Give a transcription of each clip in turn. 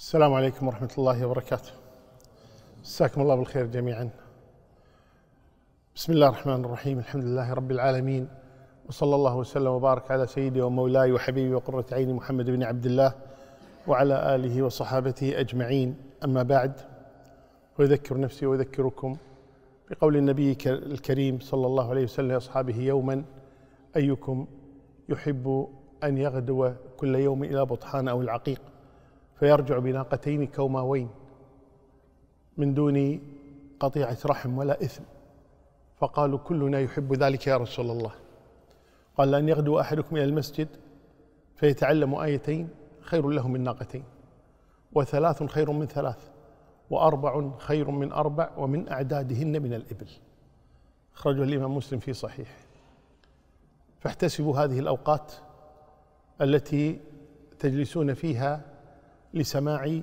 السلام عليكم ورحمة الله وبركاته مساكم الله بالخير جميعا بسم الله الرحمن الرحيم الحمد لله رب العالمين وصلى الله وسلم وبارك على سيدي ومولاي وحبيبي وقرة عيني محمد بن عبد الله وعلى آله وصحابته أجمعين أما بعد وأذكر نفسي وأذكركم بقول النبي الكريم صلى الله عليه وسلم لأصحابه يوما أيكم يحب أن يغدو كل يوم إلى بطحان أو العقيق فيرجع بناقتين كوماوين من دون قطيعة رحم ولا إثم فقالوا كلنا يحب ذلك يا رسول الله قال أن يغدو أحدكم إلى المسجد فيتعلم آيتين خير له من ناقتين وثلاث خير من ثلاث وأربع خير من أربع ومن أعدادهن من الإبل أخرجه الإمام مسلم في صحيح فاحتسبوا هذه الأوقات التي تجلسون فيها لسماع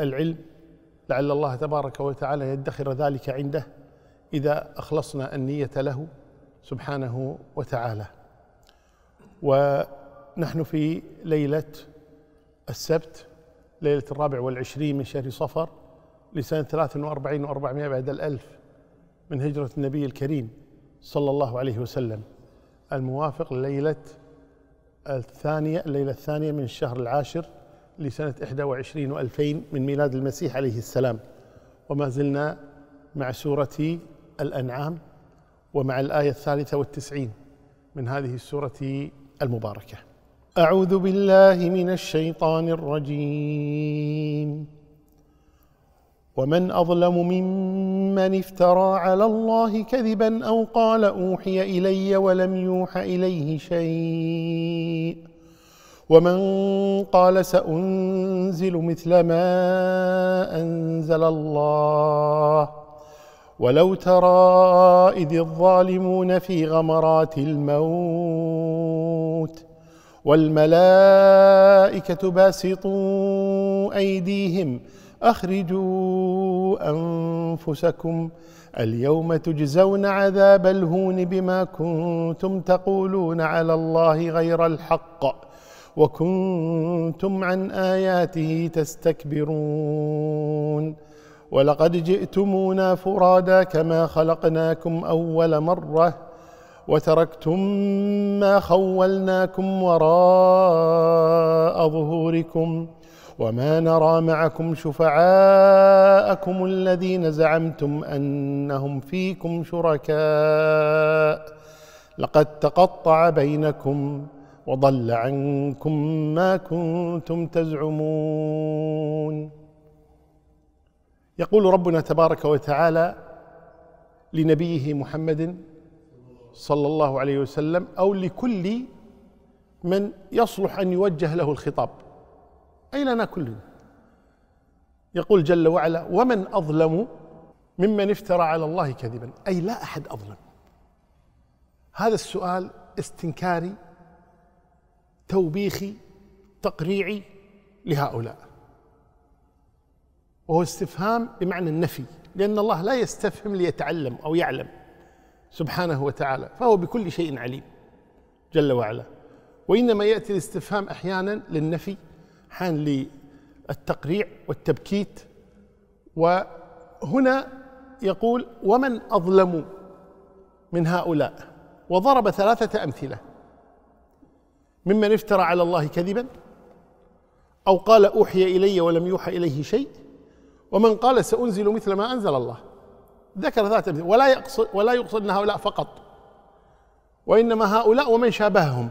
العلم لعل الله تبارك وتعالى يدخر ذلك عنده إذا أخلصنا النية له سبحانه وتعالى ونحن في ليلة السبت ليلة الرابع والعشرين من شهر صفر لسنة 43 و400 بعد الألف من هجرة النبي الكريم صلى الله عليه وسلم الموافق لليلة الثانية الليلة الثانية من الشهر العاشر لسنة 21 و2000 من ميلاد المسيح عليه السلام وما زلنا مع سورة الأنعام ومع الآية الثالثة والتسعين من هذه السورة المباركة أعوذ بالله من الشيطان الرجيم ومن أظلم ممن افترى على الله كذبا أو قال أوحي إلي ولم يوحى إليه شيء ومن قال سأنزل مثل ما أنزل الله ولو ترى إذ الظالمون في غمرات الموت والملائكة باسطوا أيديهم أخرجوا أنفسكم اليوم تجزون عذاب الهون بما كنتم تقولون على الله غير الحق وكنتم عن آياته تستكبرون ولقد جئتمونا فرادا كما خلقناكم أول مرة وتركتم ما خولناكم وراء ظهوركم وما نرى معكم شفعاءكم الذين زعمتم أنهم فيكم شركاء لقد تقطع بينكم وضل عنكم ما كنتم تزعمون يقول ربنا تبارك وتعالى لنبيه محمد صلى الله عليه وسلم او لكل من يصلح ان يوجه له الخطاب اي لنا كلنا يقول جل وعلا ومن اظلم ممن افترى على الله كذبا اي لا احد اظلم هذا السؤال استنكاري توبيخي تقريعي لهؤلاء وهو استفهام بمعنى النفي لأن الله لا يستفهم ليتعلم أو يعلم سبحانه وتعالى فهو بكل شيء عليم جل وعلا وإنما يأتي الاستفهام أحيانا للنفي حان للتقريع والتبكيت وهنا يقول ومن أظلم من هؤلاء وضرب ثلاثة أمثلة ممن افترى على الله كذبا أو قال أوحي إلي ولم يوحى إليه شيء ومن قال سأنزل مثل ما أنزل الله ذكر ذات ولا يقصد ولا يقصد هؤلاء فقط وإنما هؤلاء ومن شابههم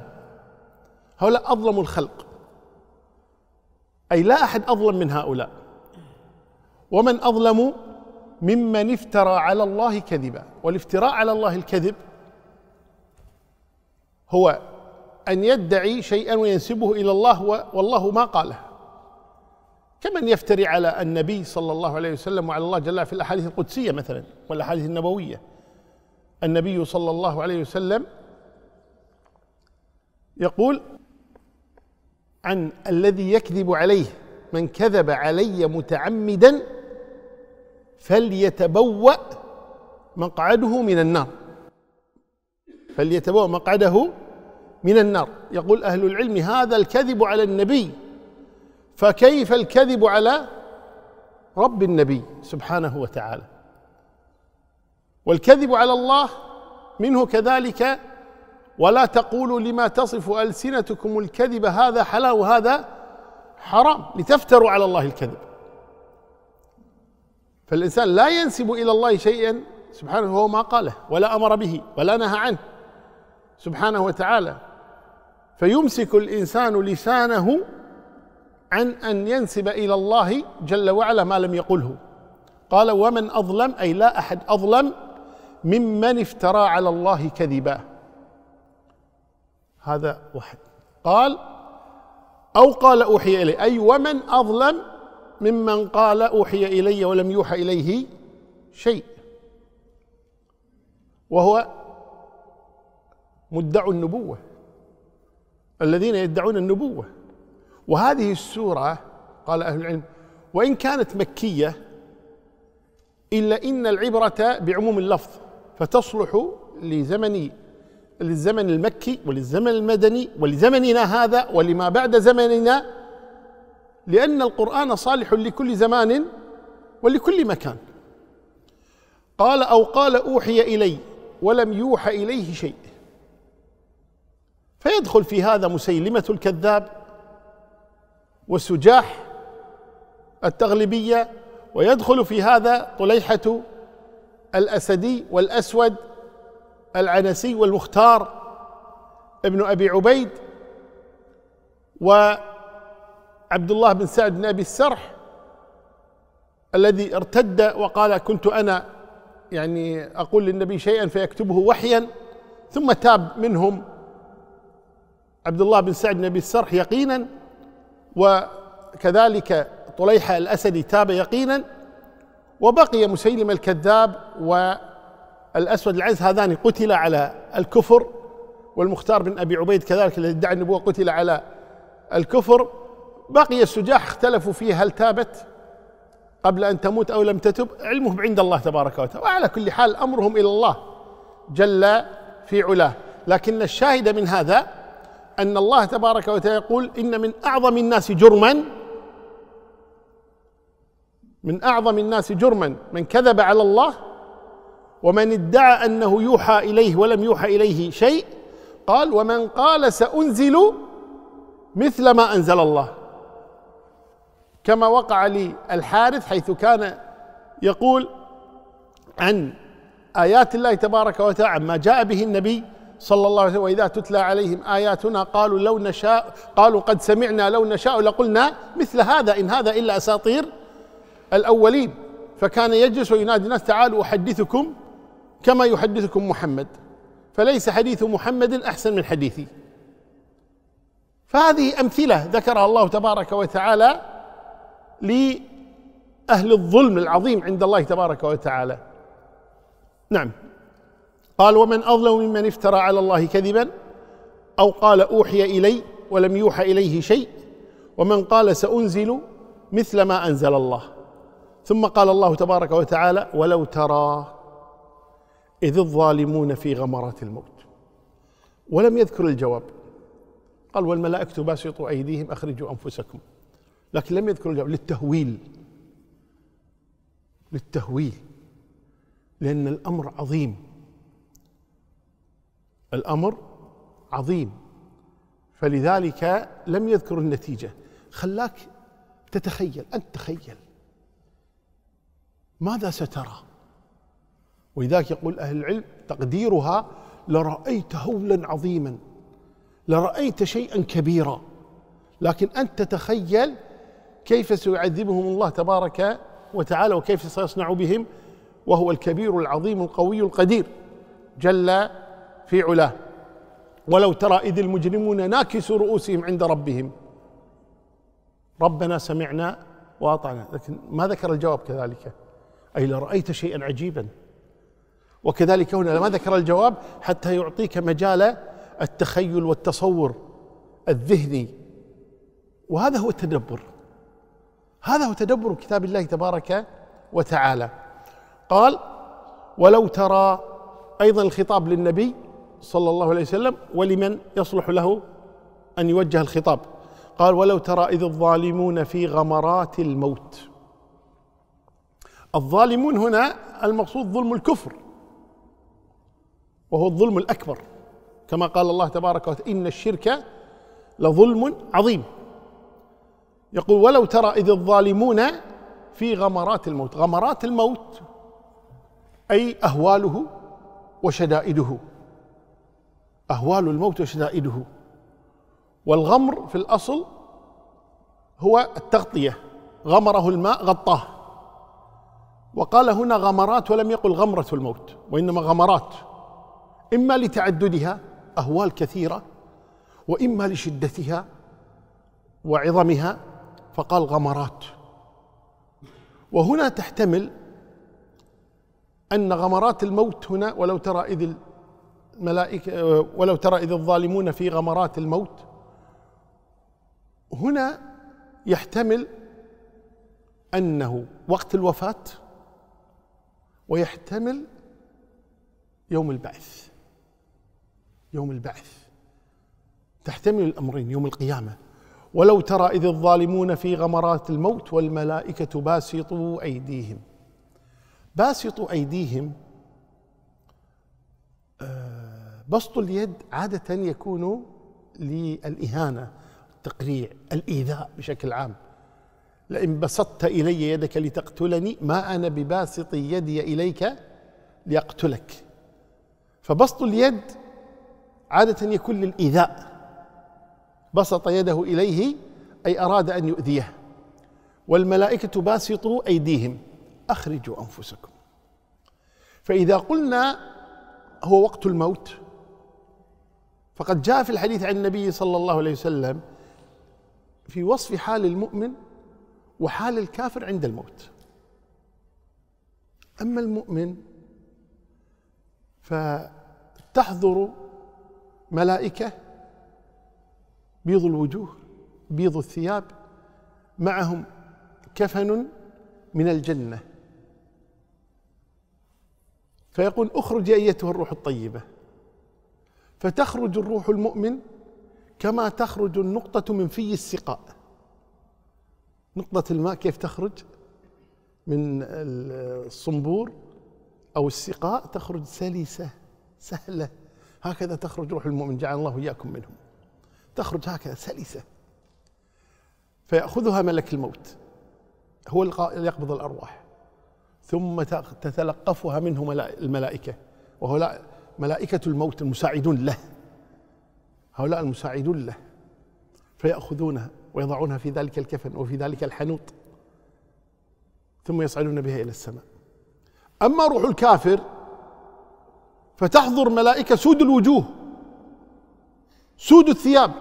هؤلاء أظلم الخلق أي لا أحد أظلم من هؤلاء ومن أظلم ممن افترى على الله كذبا والافتراء على الله الكذب هو أن يدعي شيئا وينسبه إلى الله والله ما قاله كمن يفتري على النبي صلى الله عليه وسلم وعلى الله جل في الأحاديث القدسية مثلا والأحاديث النبوية النبي صلى الله عليه وسلم يقول عن الذي يكذب عليه من كذب علي متعمدا فليتبوأ مقعده من النار فليتبوأ مقعده من النار يقول أهل العلم هذا الكذب على النبي فكيف الكذب على رب النبي سبحانه وتعالى والكذب على الله منه كذلك ولا تقولوا لما تصف ألسنتكم الكذب هذا حلال وهذا حرام لتفتروا على الله الكذب فالإنسان لا ينسب إلى الله شيئا سبحانه هو ما قاله ولا أمر به ولا نهى عنه سبحانه وتعالى فيمسك الانسان لسانه عن ان ينسب الى الله جل وعلا ما لم يقله قال ومن اظلم اي لا احد اظلم ممن افترى على الله كذبا هذا واحد قال او قال اوحي الي اي ومن اظلم ممن قال اوحي الي ولم يوحى اليه شيء وهو مدعو النبوه الذين يدعون النبوة وهذه السورة قال أهل العلم وإن كانت مكية إلا إن العبرة بعموم اللفظ فتصلح لزمن للزمن المكي وللزمن المدني ولزمننا هذا ولما بعد زمننا لأن القرآن صالح لكل زمان ولكل مكان قال أو قال أوحي إلي ولم يوحى إليه شيء فيدخل في هذا مسيلمة الكذاب وسجاح التغلبية ويدخل في هذا طليحة الأسدي والأسود العنسي والمختار ابن أبي عبيد وعبد الله بن سعد بن أبي السرح الذي ارتد وقال كنت أنا يعني أقول للنبي شيئا فيكتبه وحيا ثم تاب منهم عبد الله بن سعد بن ابي السرح يقينا وكذلك طليحه الاسدي تاب يقينا وبقي مسيلم الكذاب والاسود العنز هذان قتل على الكفر والمختار بن ابي عبيد كذلك الذي ادعى النبوه قتل على الكفر بقي السجاح اختلفوا فيه هل تابت قبل ان تموت او لم تتب علمهم عند الله تبارك وتعالى وعلى كل حال امرهم الى الله جل في علاه لكن الشاهد من هذا أن الله تبارك وتعالى يقول إن من أعظم الناس جرما من أعظم الناس جرما من كذب على الله ومن ادعى أنه يوحى إليه ولم يوحى إليه شيء قال ومن قال سأنزل مثل ما أنزل الله كما وقع للحارث حيث كان يقول عن آيات الله تبارك وتعالى ما جاء به النبي صلى الله عليه وسلم وإذا تتلى عليهم آياتنا قالوا لو نشاء قالوا قد سمعنا لو نشاء لقلنا مثل هذا إن هذا إلا أساطير الأولين فكان يجلس وينادي الناس تعالوا أحدثكم كما يحدثكم محمد فليس حديث محمد أحسن من حديثي فهذه أمثلة ذكرها الله تبارك وتعالى لأهل الظلم العظيم عند الله تبارك وتعالى نعم قال ومن أظلم ممن افترى على الله كذبا أو قال أوحي إلي ولم يوحى إليه شيء ومن قال سأنزل مثل ما أنزل الله ثم قال الله تبارك وتعالى ولو ترى إذ الظالمون في غمرات الموت ولم يذكر الجواب قال والملائكة باسطوا أيديهم أخرجوا أنفسكم لكن لم يذكر الجواب للتهويل للتهويل لأن الأمر عظيم الأمر عظيم فلذلك لم يذكر النتيجة خلاك تتخيل أنت تخيل ماذا سترى ولذلك يقول أهل العلم تقديرها لرأيت هولا عظيما لرأيت شيئا كبيرا لكن أنت تتخيل كيف سيعذبهم الله تبارك وتعالى وكيف سيصنع بهم وهو الكبير العظيم القوي القدير جل في علاه ولو ترى إذ المجرمون ناكسوا رؤوسهم عند ربهم ربنا سمعنا وأطعنا لكن ما ذكر الجواب كذلك أي لرأيت شيئا عجيبا وكذلك هنا ما ذكر الجواب حتى يعطيك مجال التخيل والتصور الذهني وهذا هو التدبر هذا هو تدبر كتاب الله تبارك وتعالى قال ولو ترى ايضا الخطاب للنبي صلى الله عليه وسلم ولمن يصلح له أن يوجه الخطاب قال ولو ترى إذ الظالمون في غمرات الموت الظالمون هنا المقصود ظلم الكفر وهو الظلم الأكبر كما قال الله تبارك وتعالى إن الشرك لظلم عظيم يقول ولو ترى إذ الظالمون في غمرات الموت غمرات الموت أي أهواله وشدائده أهوال الموت وشدائده والغمر في الأصل هو التغطية غمره الماء غطاه وقال هنا غمرات ولم يقل غمرة الموت وإنما غمرات إما لتعددها أهوال كثيرة وإما لشدتها وعظمها فقال غمرات وهنا تحتمل أن غمرات الموت هنا ولو ترى إذ ملائكة آه، ولو ترى إذ الظالمون في غمرات الموت هنا يحتمل أنه وقت الوفاة ويحتمل يوم البعث يوم البعث تحتمل الأمرين يوم القيامة ولو ترى إذ الظالمون في غمرات الموت والملائكة باسطوا أيديهم باسطوا أيديهم آه بسط اليد عادة يكون للإهانة التقريع الإيذاء بشكل عام لئن بسطت إلي يدك لتقتلني ما أنا بباسط يدي إليك لأقتلك فبسط اليد عادة يكون للإيذاء بسط يده إليه أي أراد أن يؤذيه والملائكة باسطوا أيديهم أخرجوا أنفسكم فإذا قلنا هو وقت الموت فقد جاء في الحديث عن النبي صلى الله عليه وسلم في وصف حال المؤمن وحال الكافر عند الموت اما المؤمن فتحضر ملائكه بيض الوجوه بيض الثياب معهم كفن من الجنه فيقول اخرج ايتها الروح الطيبه فتخرج الروح المؤمن كما تخرج النقطة من في السقاء نقطة الماء كيف تخرج من الصنبور أو السقاء تخرج سلسة سهلة هكذا تخرج روح المؤمن جعل الله إياكم منهم تخرج هكذا سلسة فيأخذها ملك الموت هو اللي يقبض الأرواح ثم تتلقفها منه الملائكة وهؤلاء ملائكة الموت المساعدون له هؤلاء المساعدون له فيأخذونها ويضعونها في ذلك الكفن وفي ذلك الحنوط ثم يصعدون بها إلى السماء أما روح الكافر فتحضر ملائكة سود الوجوه سود الثياب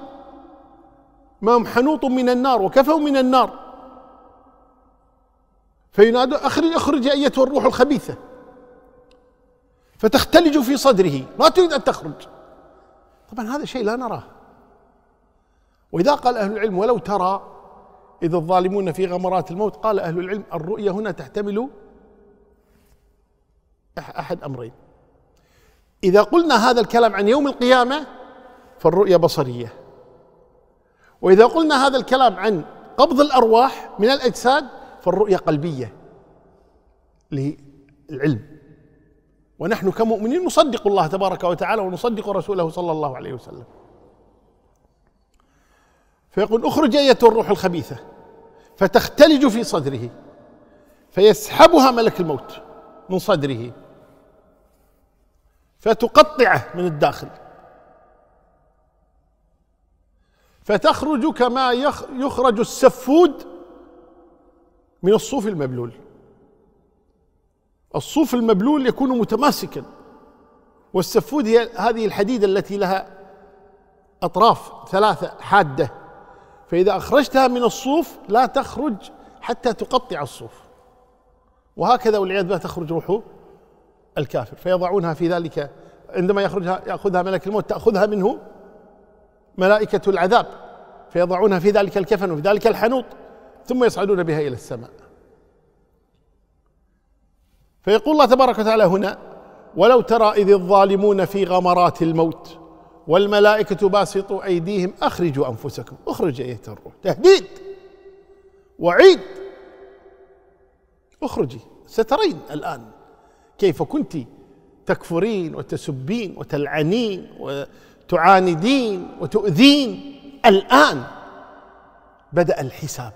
ما هم حنوط من النار وكفوا من النار فينادوا أخرج أخرج أيتها الروح الخبيثة فتختلج في صدره ما تريد أن تخرج طبعا هذا شيء لا نراه وإذا قال أهل العلم ولو ترى إذا الظالمون في غمرات الموت قال أهل العلم الرؤية هنا تحتمل أحد أمرين إذا قلنا هذا الكلام عن يوم القيامة فالرؤية بصرية وإذا قلنا هذا الكلام عن قبض الأرواح من الأجساد فالرؤية قلبية للعلم ونحن كمؤمنين نصدق الله تبارك وتعالى ونصدق رسوله صلى الله عليه وسلم فيقول اخرج اية الروح الخبيثة فتختلج في صدره فيسحبها ملك الموت من صدره فتقطعه من الداخل فتخرج كما يخرج السفود من الصوف المبلول الصوف المبلول يكون متماسكا والسفود هي هذه الحديدة التي لها أطراف ثلاثة حادة فإذا أخرجتها من الصوف لا تخرج حتى تقطع الصوف وهكذا والعياذ بالله تخرج روح الكافر فيضعونها في ذلك عندما يخرجها يأخذها ملك الموت تأخذها منه ملائكة العذاب فيضعونها في ذلك الكفن وفي ذلك الحنوط ثم يصعدون بها إلى السماء فيقول الله تبارك وتعالى هنا ولو ترى إذ الظالمون في غمرات الموت والملائكة باسطوا أيديهم أخرجوا أنفسكم أخرج أيتها الروح تهديد وعيد أخرجي سترين الآن كيف كنت تكفرين وتسبين وتلعنين وتعاندين وتؤذين الآن بدأ الحساب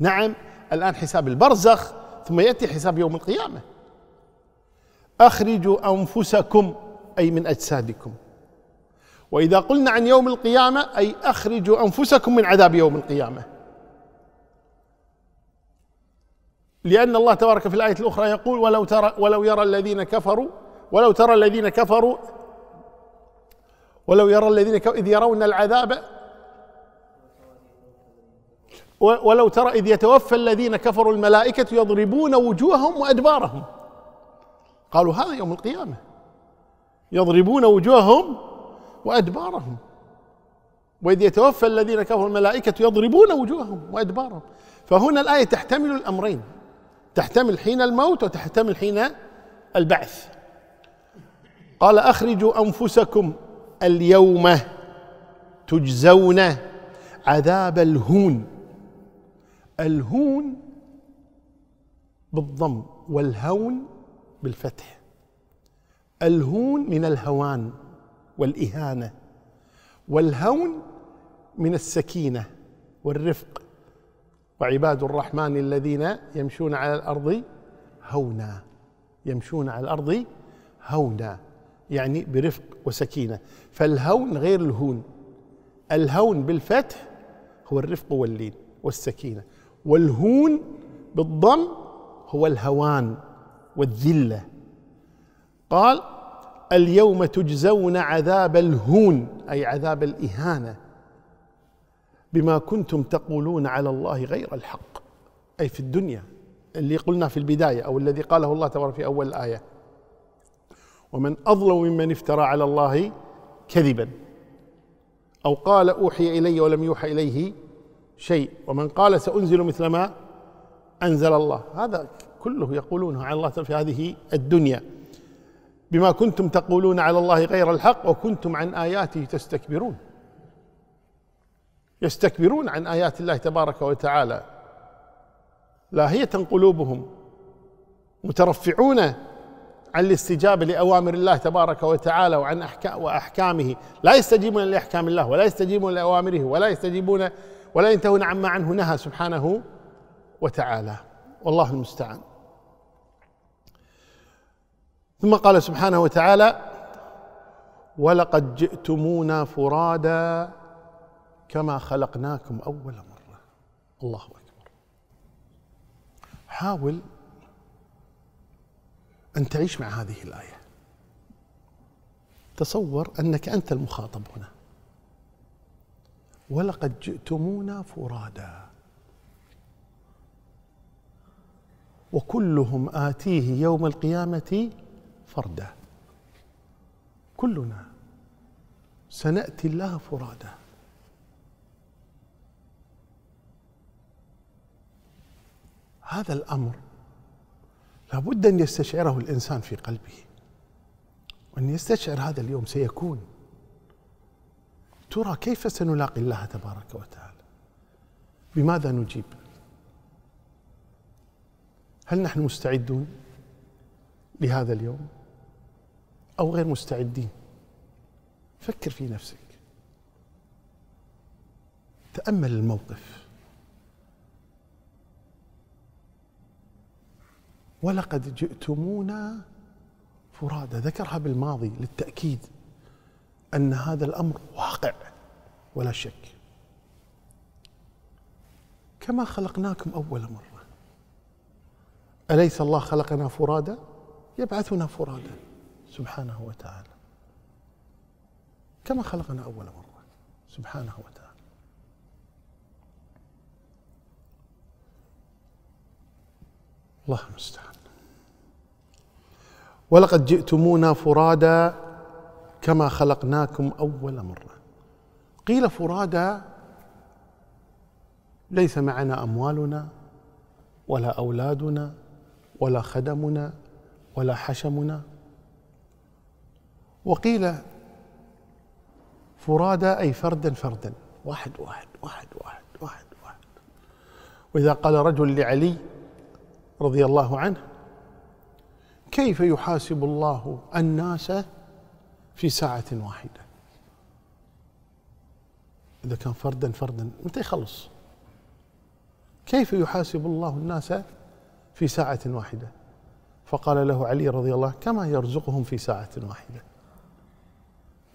نعم الآن حساب البرزخ ثم يأتي حساب يوم القيامة أخرجوا أنفسكم أي من أجسادكم وإذا قلنا عن يوم القيامة أي أخرجوا أنفسكم من عذاب يوم القيامة لأن الله تبارك في الآية الأخرى يقول ولو ترى ولو يرى الذين كفروا ولو ترى الذين كفروا ولو يرى الذين كفروا إذ يرون العذاب ولو ترى إذ يتوفى الذين كفروا الملائكة يضربون وجوههم وأدبارهم قالوا هذا يوم القيامة يضربون وجوههم وأدبارهم وإذ يتوفى الذين كفروا الملائكة يضربون وجوههم وأدبارهم فهنا الآية تحتمل الأمرين تحتمل حين الموت وتحتمل حين البعث قال أخرجوا أنفسكم اليوم تجزون عذاب الهون الهون بالضم والهون بالفتح الهون من الهوان والاهانه والهون من السكينه والرفق وعباد الرحمن الذين يمشون على الارض هونا يمشون على الارض هونا يعني برفق وسكينه فالهون غير الهون الهون بالفتح هو الرفق واللين والسكينه والهون بالضم هو الهوان والذله قال اليوم تجزون عذاب الهون اي عذاب الاهانه بما كنتم تقولون على الله غير الحق اي في الدنيا اللي قلنا في البدايه او الذي قاله الله تبارك في اول الايه ومن اظلم ممن افترى على الله كذبا او قال اوحي الي ولم يوحى اليه شيء ومن قال سأنزل مثل ما أنزل الله هذا كله يقولونه على الله في هذه الدنيا بما كنتم تقولون على الله غير الحق وكنتم عن آياته تستكبرون يستكبرون عن آيات الله تبارك وتعالى لاهية قلوبهم مترفعون عن الاستجابة لأوامر الله تبارك وتعالى وعن أحكام وأحكامه لا يستجيبون لأحكام الله ولا يستجيبون لأوامره ولا يستجيبون ولا ينتهون عما عنه نهى سبحانه وتعالى والله المستعان ثم قال سبحانه وتعالى ولقد جئتمونا فرادا كما خلقناكم اول مره الله اكبر حاول ان تعيش مع هذه الايه تصور انك انت المخاطب هنا ولقد جئتمونا فرادا وكلهم آتيه يوم القيامة فردا كلنا سنأتي الله فرادا هذا الأمر لابد أن يستشعره الإنسان في قلبه وأن يستشعر هذا اليوم سيكون ترى كيف سنلاقي الله تبارك وتعالى بماذا نجيب هل نحن مستعدون لهذا اليوم او غير مستعدين فكر في نفسك تامل الموقف ولقد جئتمونا فرادى ذكرها بالماضي للتاكيد ان هذا الامر واقع ولا شك كما خلقناكم اول مره اليس الله خلقنا فرادا يبعثنا فرادا سبحانه وتعالى كما خلقنا اول مره سبحانه وتعالى الله المستعان ولقد جئتمونا فرادى كما خلقناكم أول مرة قيل فرادى ليس معنا أموالنا ولا أولادنا ولا خدمنا ولا حشمنا وقيل فرادى أي فردا فردا واحد واحد واحد واحد واحد واحد وإذا قال رجل لعلي رضي الله عنه كيف يحاسب الله الناس في ساعة واحدة إذا كان فردا فردا متى يخلص كيف يحاسب الله الناس في ساعة واحدة فقال له علي رضي الله كما يرزقهم في ساعة واحدة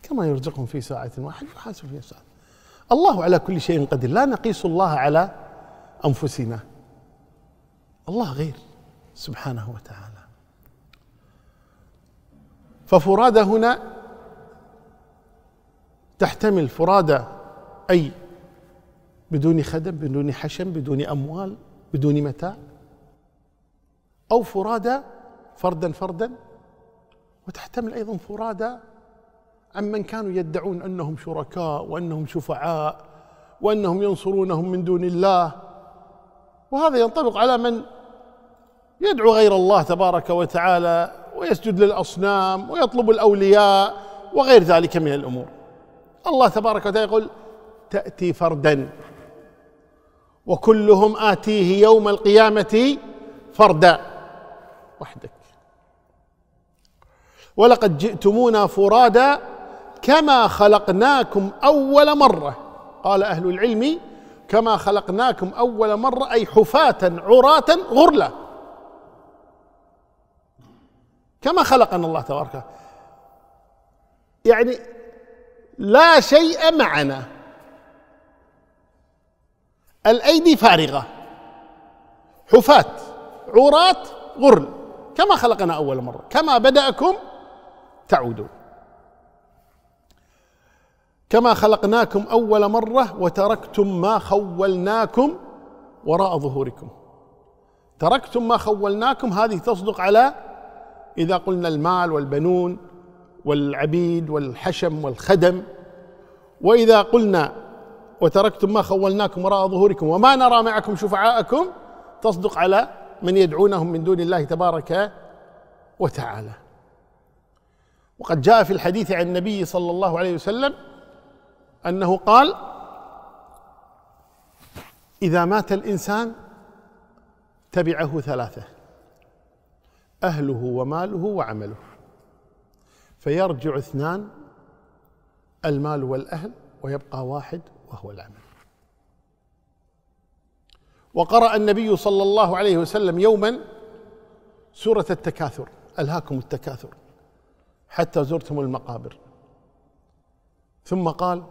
كما يرزقهم في ساعة واحدة يحاسب في ساعة الله على كل شيء قدير لا نقيس الله على أنفسنا الله غير سبحانه وتعالى ففراد هنا تحتمل فرادى أي بدون خدم بدون حشم بدون أموال بدون متاع أو فرادى فردا فردا وتحتمل أيضا فرادى عمن كانوا يدعون أنهم شركاء وأنهم شفعاء وأنهم ينصرونهم من دون الله وهذا ينطبق على من يدعو غير الله تبارك وتعالى ويسجد للأصنام ويطلب الأولياء وغير ذلك من الأمور الله تبارك وتعالى يقول تأتي فردا وكلهم آتيه يوم القيامة فردا وحدك ولقد جئتمونا فرادا كما خلقناكم أول مرة قال أهل العلم كما خلقناكم أول مرة أي حفاة عراة غرلا كما خلقنا الله تبارك يعني لا شيء معنا الأيدي فارغة حفاة عراة غرل كما خلقنا أول مرة كما بدأكم تعودون كما خلقناكم أول مرة وتركتم ما خولناكم وراء ظهوركم تركتم ما خولناكم هذه تصدق على إذا قلنا المال والبنون والعبيد والحشم والخدم واذا قلنا وتركتم ما خولناكم وراء ظهوركم وما نرى معكم شفعاءكم تصدق على من يدعونهم من دون الله تبارك وتعالى وقد جاء في الحديث عن النبي صلى الله عليه وسلم انه قال اذا مات الانسان تبعه ثلاثه اهله وماله وعمله فيرجع اثنان المال والأهل ويبقى واحد وهو العمل وقرأ النبي صلى الله عليه وسلم يوما سورة التكاثر ألهاكم التكاثر حتى زرتم المقابر ثم قال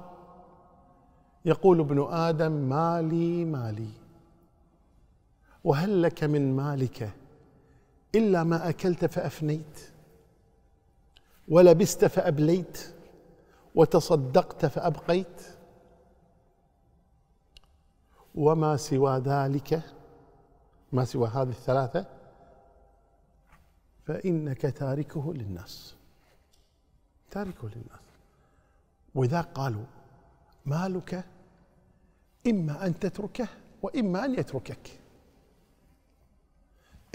يقول ابن آدم مالي مالي وهل لك من مالك إلا ما أكلت فأفنيت ولبست فأبليت وتصدقت فأبقيت وما سوى ذلك ما سوى هذه الثلاثة فإنك تاركه للناس تاركه للناس وإذا قالوا مالك إما أن تتركه وإما أن يتركك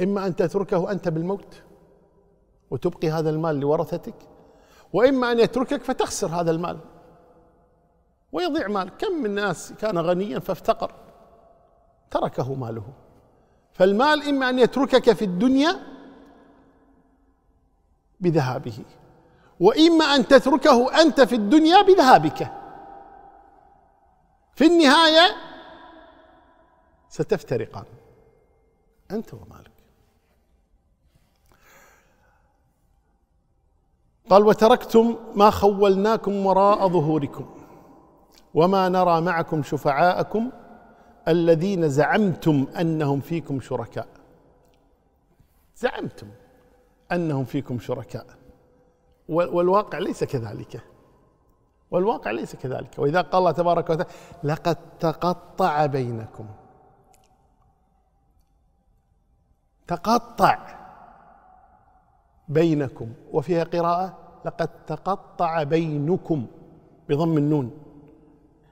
إما أن تتركه أنت بالموت وتبقي هذا المال لورثتك واما ان يتركك فتخسر هذا المال ويضيع مال كم من ناس كان غنيا فافتقر تركه ماله فالمال اما ان يتركك في الدنيا بذهابه واما ان تتركه انت في الدنيا بذهابك في النهايه ستفترقان انت ومالك قال وتركتم ما خولناكم وراء ظهوركم وما نرى معكم شفعاءكم الذين زعمتم انهم فيكم شركاء زعمتم انهم فيكم شركاء والواقع ليس كذلك والواقع ليس كذلك واذا قال الله تبارك وتعالى لقد تقطع بينكم تقطع بينكم وفيها قراءة لقد تقطع بينكم بضم النون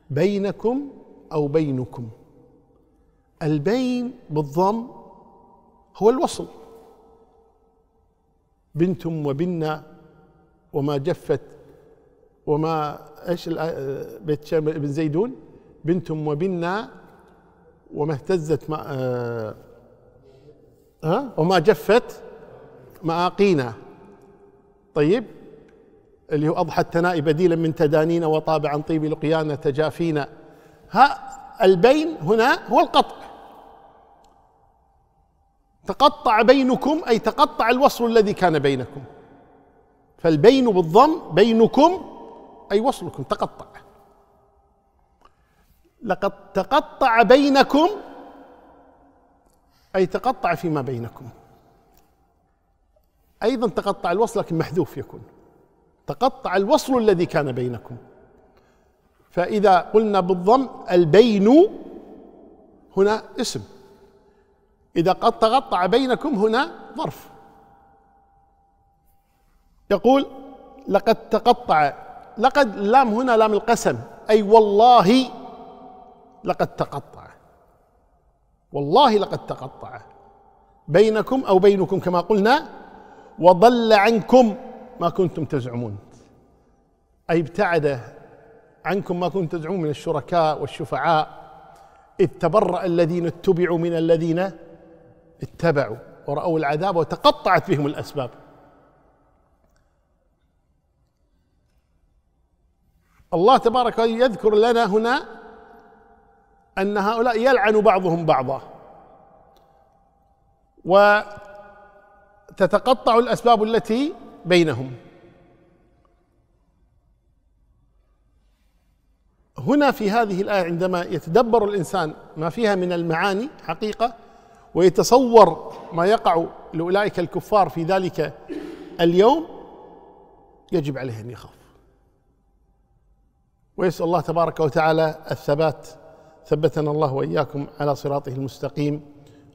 بينكم أو بينكم البين بالضم هو الوصل بنتم وبنا وما جفت وما ايش بيت ابن زيدون بنتم وبنا وما اهتزت ما آه وما جفت مآقينا طيب اللي هو أضحى الثناء بديلا من تدانينا وطاب عن طيب لقيانا تجافينا ها البين هنا هو القطع تقطع بينكم أي تقطع الوصل الذي كان بينكم فالبين بالضم بينكم أي وصلكم تقطع لقد تقطع بينكم أي تقطع فيما بينكم أيضا تقطع الوصل لكن محذوف يكون تقطع الوصل الذي كان بينكم فإذا قلنا بالضم البين هنا اسم إذا قد تقطع بينكم هنا ظرف يقول لقد تقطع لقد لام هنا لام القسم أي والله لقد تقطع والله لقد تقطع بينكم أو بينكم كما قلنا وضل عنكم ما كنتم تزعمون أي ابتعد عنكم ما كنتم تزعمون من الشركاء والشفعاء إذ تبرأ الذين اتبعوا من الذين اتبعوا ورأوا العذاب وتقطعت بهم الأسباب الله تبارك وتعالى يذكر لنا هنا أن هؤلاء يلعن بعضهم بعضا تتقطع الاسباب التي بينهم هنا في هذه الايه عندما يتدبر الانسان ما فيها من المعاني حقيقه ويتصور ما يقع لاولئك الكفار في ذلك اليوم يجب عليه ان يخاف ويسال الله تبارك وتعالى الثبات ثبتنا الله واياكم على صراطه المستقيم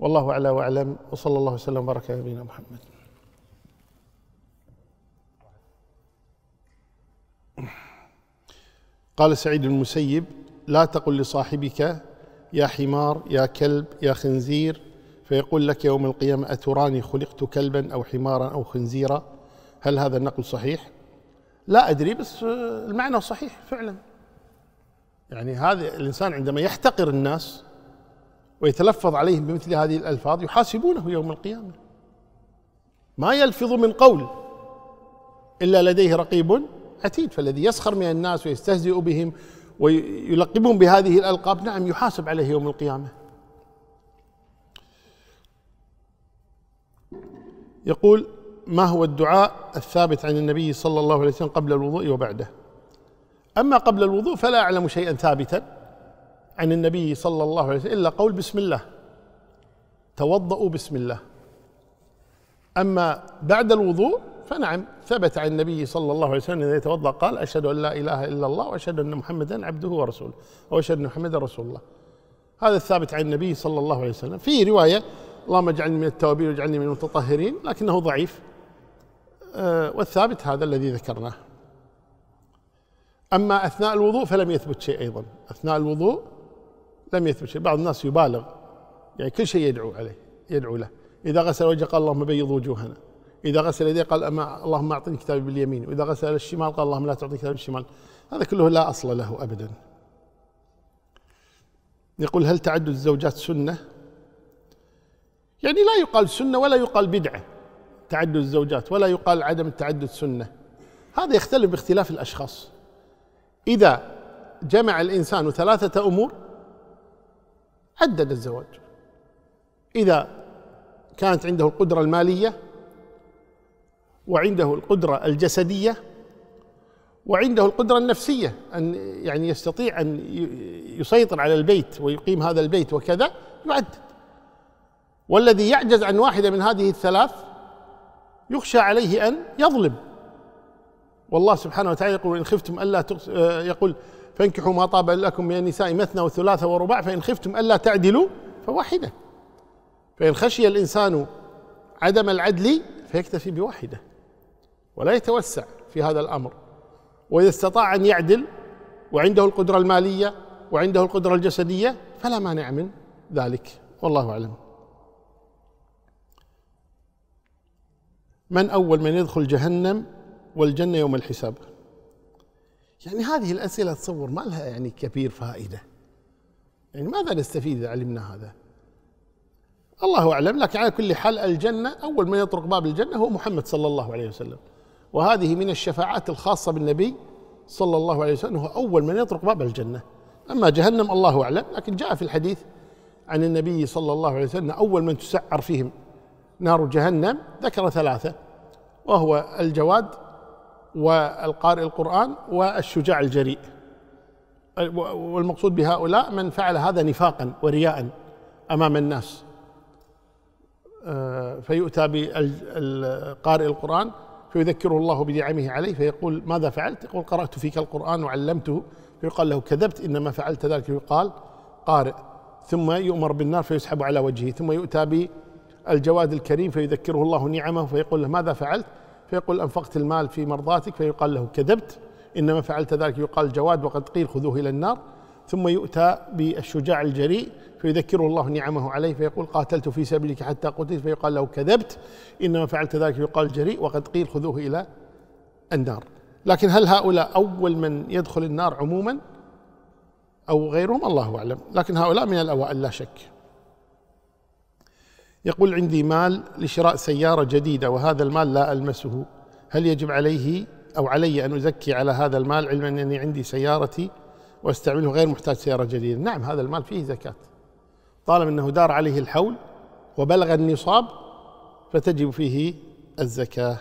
والله اعلى واعلم وصلى الله وسلم وبارك على نبينا محمد قال سعيد المسيب لا تقل لصاحبك يا حمار يا كلب يا خنزير فيقول لك يوم القيامة أتراني خلقت كلبا أو حمارا أو خنزيرا هل هذا النقل صحيح؟ لا أدري بس آه، المعنى صحيح فعلا يعني هذا الإنسان عندما يحتقر الناس ويتلفظ عليهم بمثل هذه الألفاظ يحاسبونه يوم القيامة ما يلفظ من قول إلا لديه رقيب أتيت فالذي يسخر من الناس ويستهزئ بهم ويلقبهم بهذه الألقاب نعم يحاسب عليه يوم القيامة يقول ما هو الدعاء الثابت عن النبي صلى الله عليه وسلم قبل الوضوء وبعده أما قبل الوضوء فلا أعلم شيئا ثابتا عن النبي صلى الله عليه وسلم إلا قول بسم الله توضأوا بسم الله أما بعد الوضوء فنعم ثبت عن النبي صلى الله عليه وسلم إذا يتوضأ قال أشهد أن لا إله إلا الله وأشهد أن محمدا عبده ورسوله أو أشهد أن محمدا رسول الله هذا الثابت عن النبي صلى الله عليه وسلم في رواية اللهم اجعلني من التوابين واجعلني من المتطهرين لكنه ضعيف آه، والثابت هذا الذي ذكرناه أما أثناء الوضوء فلم يثبت شيء أيضا أثناء الوضوء لم يثبت شيء بعض الناس يبالغ يعني كل شيء يدعو عليه يدعو له إذا غسل وجهه قال اللهم بيض وجوهنا إذا غسل يديه قال أما اللهم أعطني كتابي باليمين وإذا غسل الشمال قال اللهم لا تعطني كتابي بالشمال هذا كله لا أصل له أبدا يقول هل تعدد الزوجات سنة يعني لا يقال سنة ولا يقال بدعة تعدد الزوجات ولا يقال عدم التعدد سنة هذا يختلف باختلاف الأشخاص إذا جمع الإنسان ثلاثة أمور عدد الزواج إذا كانت عنده القدرة المالية وعنده القدرة الجسدية وعنده القدرة النفسية أن يعني يستطيع أن يسيطر على البيت ويقيم هذا البيت وكذا يعدد والذي يعجز عن واحدة من هذه الثلاث يخشى عليه أن يظلم والله سبحانه وتعالى يقول إن خفتم ألا آه، يقول فانكحوا ما طاب لكم من النساء مثنى وثلاثة ورباع فإن خفتم ألا تعدلوا فواحدة فإن خشي الإنسان عدم العدل فيكتفي بواحدة ولا يتوسع في هذا الامر واذا استطاع ان يعدل وعنده القدره الماليه وعنده القدره الجسديه فلا مانع من ذلك والله اعلم من اول من يدخل جهنم والجنه يوم الحساب يعني هذه الاسئله تصور ما لها يعني كبير فائده يعني ماذا نستفيد اذا علمنا هذا الله اعلم لكن على كل حال الجنه اول من يطرق باب الجنه هو محمد صلى الله عليه وسلم وهذه من الشفاعات الخاصة بالنبي صلى الله عليه وسلم هو أول من يطرق باب الجنة أما جهنم الله أعلم لكن جاء في الحديث عن النبي صلى الله عليه وسلم أول من تسعر فيهم نار جهنم ذكر ثلاثة وهو الجواد والقارئ القرآن والشجاع الجريء والمقصود بهؤلاء من فعل هذا نفاقا ورياء أمام الناس آه، فيؤتى بالقارئ القرآن فيذكره الله بنعمه عليه فيقول ماذا فعلت؟ يقول قرأت فيك القرآن وعلمته فيقال له كذبت إنما فعلت ذلك يقال قارئ ثم يؤمر بالنار فيسحب على وجهه ثم يؤتى بالجواد الكريم فيذكره الله نعمه فيقول له ماذا فعلت؟ فيقول أنفقت المال في مرضاتك فيقال له كذبت إنما فعلت ذلك يقال جواد وقد قيل خذوه إلى النار ثم يؤتى بالشجاع الجريء فيذكره الله نعمه عليه فيقول قاتلت في سبيلك حتى قتلت فيقال له كذبت إنما فعلت ذلك يقال جريء وقد قيل خذوه إلى النار لكن هل هؤلاء أول من يدخل النار عموما أو غيرهم الله أعلم لكن هؤلاء من الأوائل لا شك يقول عندي مال لشراء سيارة جديدة وهذا المال لا ألمسه هل يجب عليه أو علي أن أزكي على هذا المال علما أنني عندي سيارتي واستعمله غير محتاج سيارة جديدة نعم هذا المال فيه زكاة طالما أنه دار عليه الحول وبلغ النصاب فتجب فيه الزكاة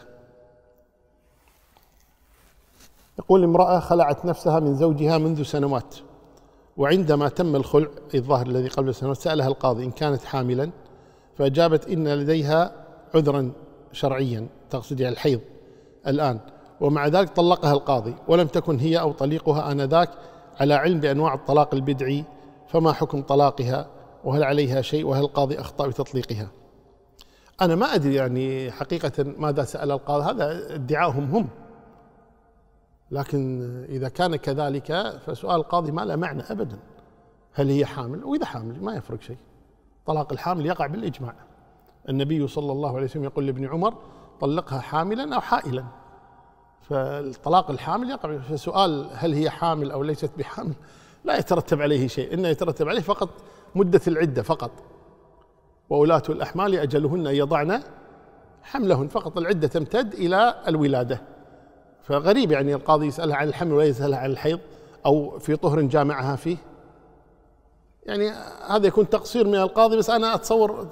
يقول امرأة خلعت نفسها من زوجها منذ سنوات وعندما تم الخلع الظاهر الذي قبل سنوات سألها القاضي إن كانت حاملا فأجابت إن لديها عذرا شرعيا تقصد يعني الحيض الآن ومع ذلك طلقها القاضي ولم تكن هي أو طليقها آنذاك على علم بأنواع الطلاق البدعي فما حكم طلاقها وهل عليها شيء وهل القاضي أخطأ بتطليقها أنا ما أدري يعني حقيقة ماذا سأل القاضي هذا ادعاؤهم هم لكن إذا كان كذلك فسؤال القاضي ما له معنى أبدا هل هي حامل وإذا حامل ما يفرق شيء طلاق الحامل يقع بالإجماع النبي صلى الله عليه وسلم يقول لابن عمر طلقها حاملا أو حائلا فالطلاق الحامل يقع فسؤال هل هي حامل أو ليست بحامل لا يترتب عليه شيء إنه يترتب عليه فقط مدة العدة فقط وولاة الأحمال أجلهن يضعن حملهن فقط العدة تمتد إلى الولادة فغريب يعني القاضي يسألها عن الحمل ولا يسألها عن الحيض أو في طهر جامعها فيه يعني هذا يكون تقصير من القاضي بس أنا أتصور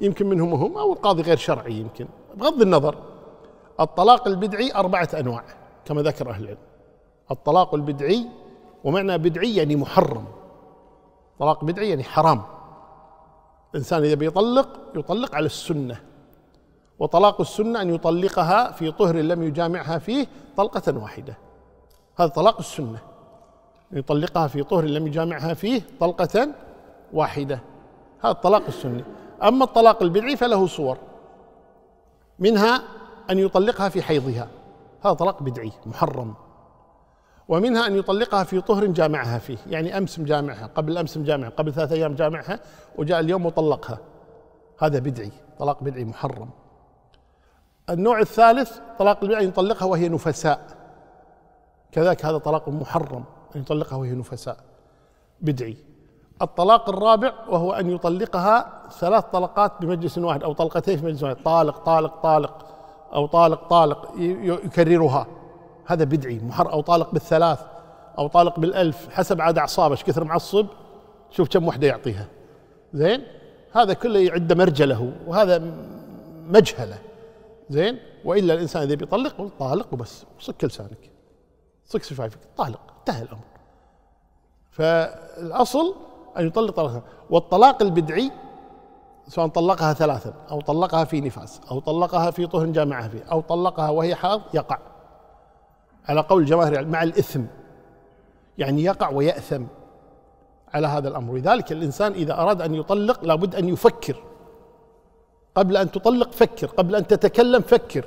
يمكن منهم هم أو القاضي غير شرعي يمكن بغض النظر الطلاق البدعي أربعة أنواع كما ذكر أهل العلم الطلاق البدعي ومعنى بدعي يعني محرم طلاق بدعي يعني حرام الإنسان إذا بيطلق يطلق على السنة وطلاق السنة أن يطلقها في طهر لم يجامعها فيه طلقة واحدة هذا طلاق السنة أن يطلقها في طهر لم يجامعها فيه طلقة واحدة هذا الطلاق السني أما الطلاق البدعي فله صور منها أن يطلقها في حيضها هذا طلاق بدعي محرم ومنها أن يطلقها في طهر جامعها فيه يعني أمس مجامعها قبل أمس مجامعها قبل ثلاثة أيام جامعها وجاء اليوم وطلقها هذا بدعي طلاق بدعي محرم النوع الثالث طلاق البدعي يطلقها وهي نفساء كذلك هذا طلاق محرم أن يطلقها وهي نفساء بدعي الطلاق الرابع وهو أن يطلقها ثلاث طلقات بمجلس واحد أو طلقتين في مجلس واحد طالق طالق طالق أو طالق طالق يكررها هذا بدعي محر أو طالق بالثلاث أو طالق بالألف حسب عاد أعصابه ايش كثر معصب شوف كم وحدة يعطيها زين هذا كله يعد مرجله وهذا مجهله زين والا الانسان اذا بيطلق طالق وبس صك لسانك صك شفايفك طالق انتهى الامر فالاصل ان يطلق طلقها والطلاق البدعي سواء طلقها ثلاثا او طلقها في نفاس او طلقها في طهن جامعها فيه او طلقها وهي حاض يقع على قول جماهير مع الإثم يعني يقع ويأثم على هذا الأمر لذلك الإنسان إذا أراد أن يطلق لابد أن يفكر قبل أن تطلق فكر قبل أن تتكلم فكر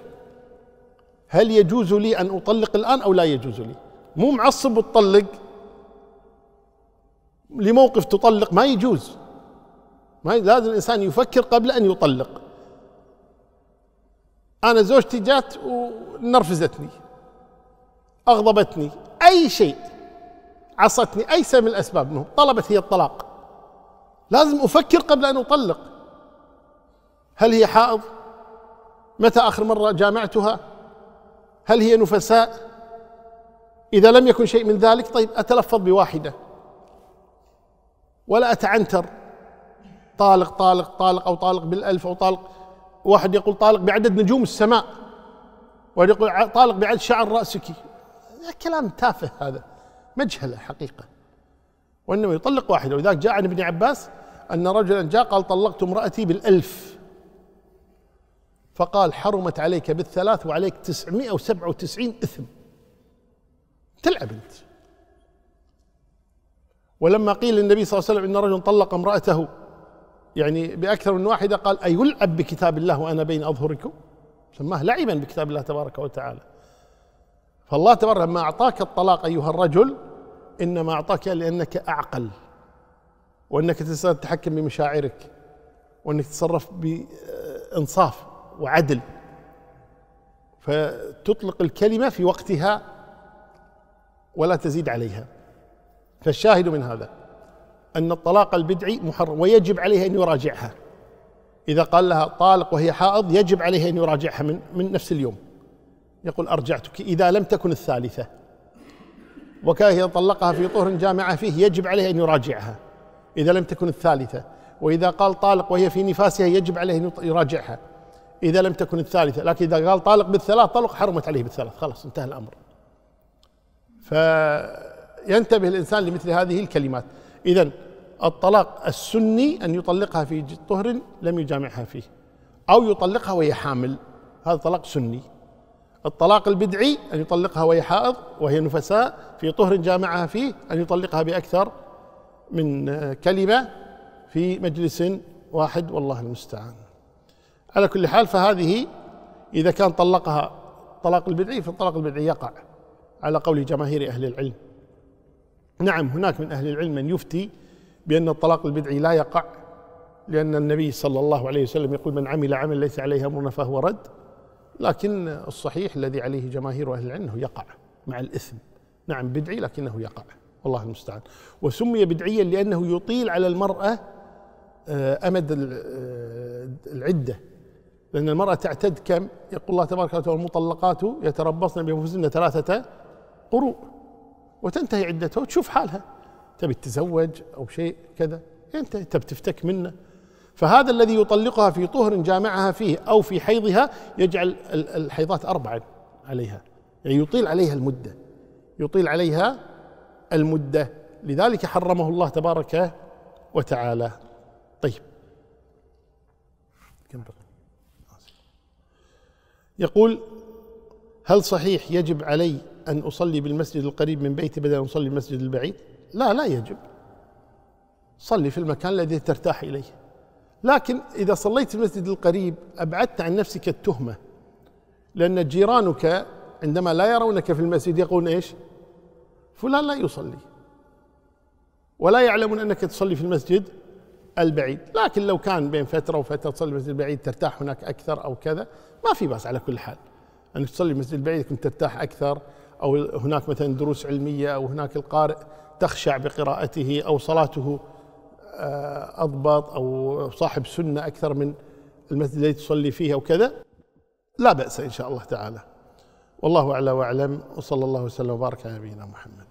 هل يجوز لي أن أطلق الآن أو لا يجوز لي مو معصب وتطلق لموقف تطلق ما يجوز ما لازم الإنسان يفكر قبل أن يطلق أنا زوجتي جات ونرفزتني أغضبتني أي شيء عصتني أي سبب من الأسباب منهم طلبت هي الطلاق لازم أفكر قبل أن أطلق هل هي حائض متى آخر مرة جامعتها هل هي نفساء إذا لم يكن شيء من ذلك طيب أتلفظ بواحدة ولا أتعنتر طالق طالق طالق أو طالق بالألف أو طالق واحد يقول طالق بعدد نجوم السماء واحد يقول طالق بعدد شعر رأسك كلام تافه هذا مجهلة حقيقة وإنما يطلق واحدة وذاك جاء عن ابن عباس أن رجلا جاء قال طلقت امرأتي بالألف فقال حرمت عليك بالثلاث وعليك تسعمائة وسبعة وتسعين إثم تلعب أنت ولما قيل للنبي صلى الله عليه وسلم إن رجل طلق امرأته يعني بأكثر من واحدة قال أيلعب بكتاب الله وأنا بين أظهركم سماه لعبا بكتاب الله تبارك وتعالى فالله تبارك ما أعطاك الطلاق أيها الرجل إنما أعطاك لأنك أعقل وأنك تتحكم بمشاعرك وأنك تتصرف بإنصاف وعدل فتطلق الكلمة في وقتها ولا تزيد عليها فالشاهد من هذا أن الطلاق البدعي محرم ويجب عليها أن يراجعها إذا قال لها طالق وهي حائض يجب عليها أن يراجعها من, من نفس اليوم يقول أرجعتك إذا لم تكن الثالثة وكان إذا طلقها في طهر جامعة فيه يجب عليه أن يراجعها إذا لم تكن الثالثة وإذا قال طالق وهي في نفاسها يجب عليه أن يراجعها إذا لم تكن الثالثة لكن إذا قال طالق بالثلاث طلق حرمت عليه بالثلاث خلاص انتهى الأمر فينتبه الإنسان لمثل هذه الكلمات إذا الطلاق السني أن يطلقها في طهر لم يجامعها فيه أو يطلقها وهي حامل هذا طلاق سني الطلاق البدعي أن يطلقها وهي حائض وهي نفساء في طهر جامعها فيه أن يطلقها بأكثر من آه، كلمة في مجلس واحد والله المستعان على كل حال فهذه إذا كان طلقها الطلاق البدعي فالطلاق البدعي يقع على قول جماهير أهل العلم نعم هناك من أهل العلم من يفتي بأن الطلاق البدعي لا يقع لأن النبي صلى الله عليه وسلم يقول من عمل عمل ليس عليه أمرنا فهو رد لكن الصحيح الذي عليه جماهير أهل العلم أنه يقع مع الإثم نعم بدعي لكنه يقع والله المستعان وسمي بدعيا لأنه يطيل على المرأة آه، أمد آه، العدة لأن المرأة تعتد كم يقول الله تبارك وتعالى والمطلقات يتربصن بأنفسهن ثلاثة قروء وتنتهي عدتها وتشوف حالها تبي تتزوج أو شيء كذا أنت يعني تبي تفتك منه فهذا الذي يطلقها في طهر جامعها فيه أو في حيضها يجعل الحيضات أربعا عليها يعني يطيل عليها المدة يطيل عليها المدة لذلك حرمه الله تبارك وتعالى طيب يقول هل صحيح يجب علي أن أصلي بالمسجد القريب من بيتي بدل أن أصلي بالمسجد البعيد لا لا يجب صلي في المكان الذي ترتاح إليه لكن إذا صليت في المسجد القريب أبعدت عن نفسك التهمة لأن جيرانك عندما لا يرونك في المسجد يقولون إيش فلان لا يصلي ولا يعلمون أنك تصلي في المسجد البعيد لكن لو كان بين فترة وفترة تصلي في المسجد البعيد ترتاح هناك أكثر أو كذا ما في بأس على كل حال أنك تصلي في المسجد البعيد كنت ترتاح أكثر أو هناك مثلا دروس علمية أو هناك القارئ تخشع بقراءته أو صلاته آه، أضباط أو صاحب سنة أكثر من المسجد الذي تصلي فيه أو كذا لا بأس إن شاء الله تعالى والله أعلى وأعلم وصلى الله وسلم وبارك على نبينا محمد